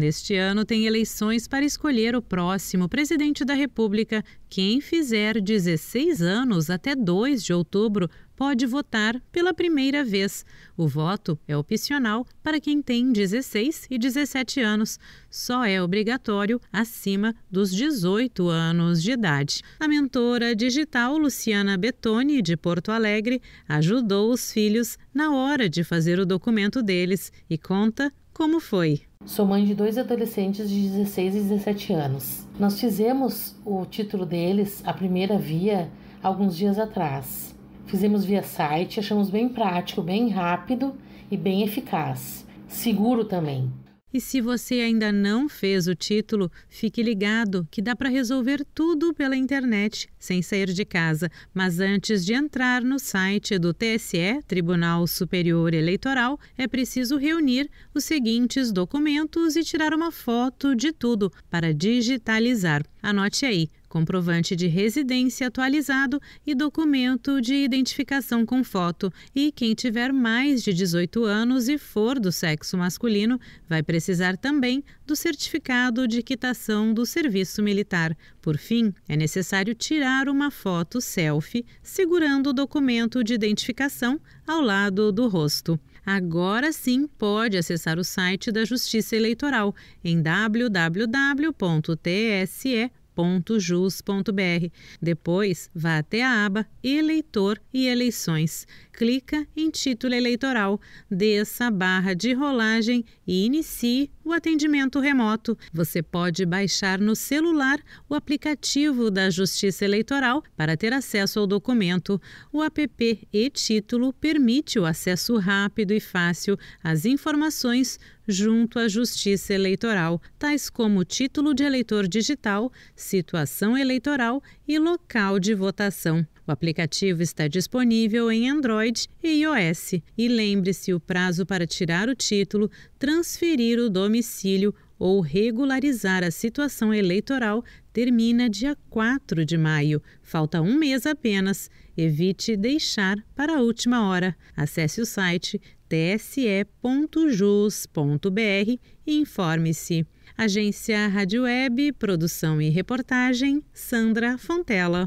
Neste ano tem eleições para escolher o próximo presidente da República. Quem fizer 16 anos até 2 de outubro pode votar pela primeira vez. O voto é opcional para quem tem 16 e 17 anos. Só é obrigatório acima dos 18 anos de idade. A mentora digital Luciana Betoni, de Porto Alegre, ajudou os filhos na hora de fazer o documento deles e conta como foi? Sou mãe de dois adolescentes de 16 e 17 anos. Nós fizemos o título deles, a primeira via, alguns dias atrás. Fizemos via site, achamos bem prático, bem rápido e bem eficaz. Seguro também. E se você ainda não fez o título, fique ligado que dá para resolver tudo pela internet sem sair de casa. Mas antes de entrar no site do TSE, Tribunal Superior Eleitoral, é preciso reunir os seguintes documentos e tirar uma foto de tudo para digitalizar. Anote aí: comprovante de residência atualizado e documento de identificação com foto. E quem tiver mais de 18 anos e for do sexo masculino, vai precisar também do certificado de quitação do serviço militar. Por fim, é necessário tirar uma foto selfie segurando o documento de identificação ao lado do rosto. Agora sim pode acessar o site da Justiça Eleitoral em www.tse.gov.br www.jus.br. Depois, vá até a aba Eleitor e Eleições. Clica em Título Eleitoral, desça a barra de rolagem e inicie o atendimento remoto. Você pode baixar no celular o aplicativo da Justiça Eleitoral para ter acesso ao documento. O app e-título permite o acesso rápido e fácil às informações junto à Justiça Eleitoral, tais como título de eleitor digital, situação eleitoral e local de votação. O aplicativo está disponível em Android e iOS. E lembre-se: o prazo para tirar o título, transferir o domicílio ou regularizar a situação eleitoral termina dia 4 de maio. Falta um mês apenas. Evite deixar para a última hora. Acesse o site tse.jus.br e informe-se. Agência Rádio Web, produção e reportagem, Sandra Fontela.